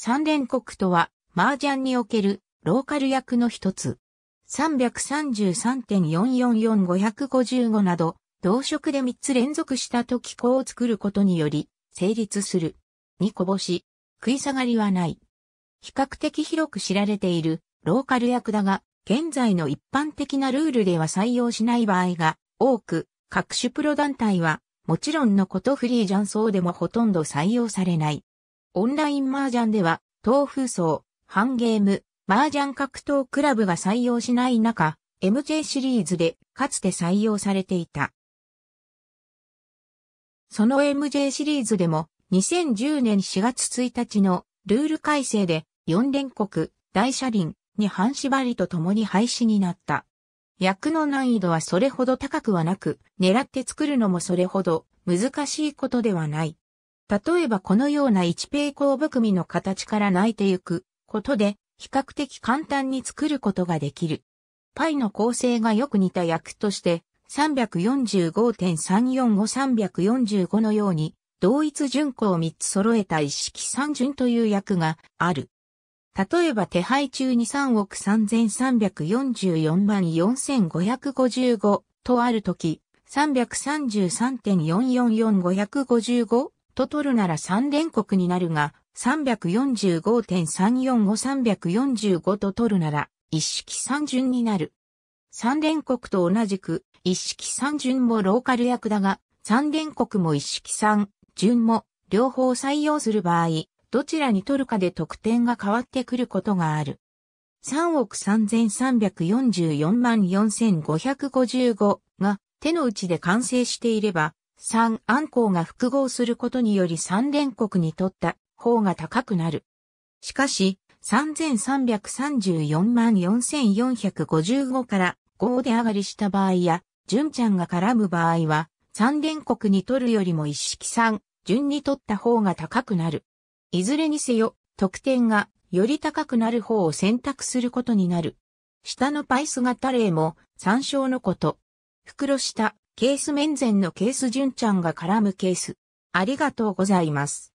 三連国とは、麻雀におけるローカル役の一つ。333.444555など、同色で3つ連続した時項を作ることにより、成立する。2こぼし、食い下がりはない。比較的広く知られているローカル役だが、現在の一般的なルールでは採用しない場合が多く、各種プロ団体は、もちろんのことフリージャンーでもほとんど採用されない。オンライン麻雀では、東風層、ハンゲーム、麻雀格闘クラブが採用しない中、MJ シリーズでかつて採用されていた。その MJ シリーズでも2010年4月1日のルール改正で4連国大車輪に半縛りと共に廃止になった。役の難易度はそれほど高くはなく、狙って作るのもそれほど難しいことではない。例えばこのような一平行含みの形から泣いてゆくことで比較的簡単に作ることができる。π の構成がよく似た訳として345.345345のように同一順項を3つ揃えた一式三順という訳がある。例えば手配中に3億3344万4555とあるとき、333.444555と取るなら3連国になるが、345.345345 345と取るなら、一式三巡になる。三連国と同じく、一式三巡もローカル役だが、三連国も一式三巡も、両方採用する場合、どちらに取るかで得点が変わってくることがある。3億3344万4555が手の内で完成していれば、三暗号が複合することにより三連国にとった方が高くなる。しかし、3334万4455から5で上がりした場合や、純ちゃんが絡む場合は、三連国に取るよりも一式三、順に取った方が高くなる。いずれにせよ、得点がより高くなる方を選択することになる。下のパイス型例も参照のこと。袋下、ケース面前のケース純ちゃんが絡むケース。ありがとうございます。